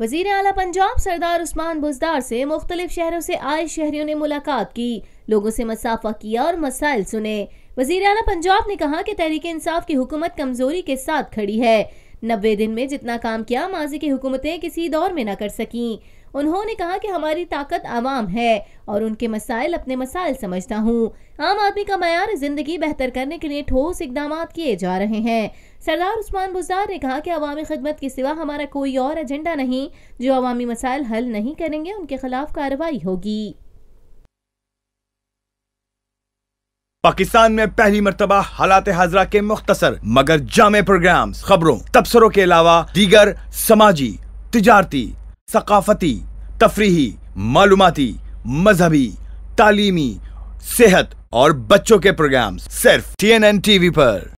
وزیر اعلیٰ پنجاب سردار عثمان بزدار سے مختلف شہروں سے آئے شہریوں نے ملاقات کی لوگوں سے مسافہ کیا اور مسائل سنے وزیر اعلیٰ پنجاب نے کہا کہ تحریک انصاف کی حکومت کمزوری کے ساتھ کھڑی ہے نبے دن میں جتنا کام کیا ماضی کی حکومتیں کسی دور میں نہ کر سکیں انہوں نے کہا کہ ہماری طاقت عوام ہے اور ان کے مسائل اپنے مسائل سمجھتا ہوں عام آدمی کا معیار زندگی بہتر کرنے کے لیے ٹھوس اقدامات کیے جا رہے ہیں سردار عثمان بزار نے کہا کہ عوامی خدمت کے سوا ہمارا کوئی اور ایجنڈا نہیں جو عوامی مسائل حل نہیں کریں گے ان کے خلاف کاروائی ہوگی پاکستان میں پہلی مرتبہ حالات حاضرہ کے مختصر مگر جامع پروگرامز خبروں تبصروں کے علاوہ دیگر سماجی تجارتی ثقافتی تفریحی معلوماتی مذہبی تعلیمی صحت اور بچوں کے پروگرامز صرف T N N T V پر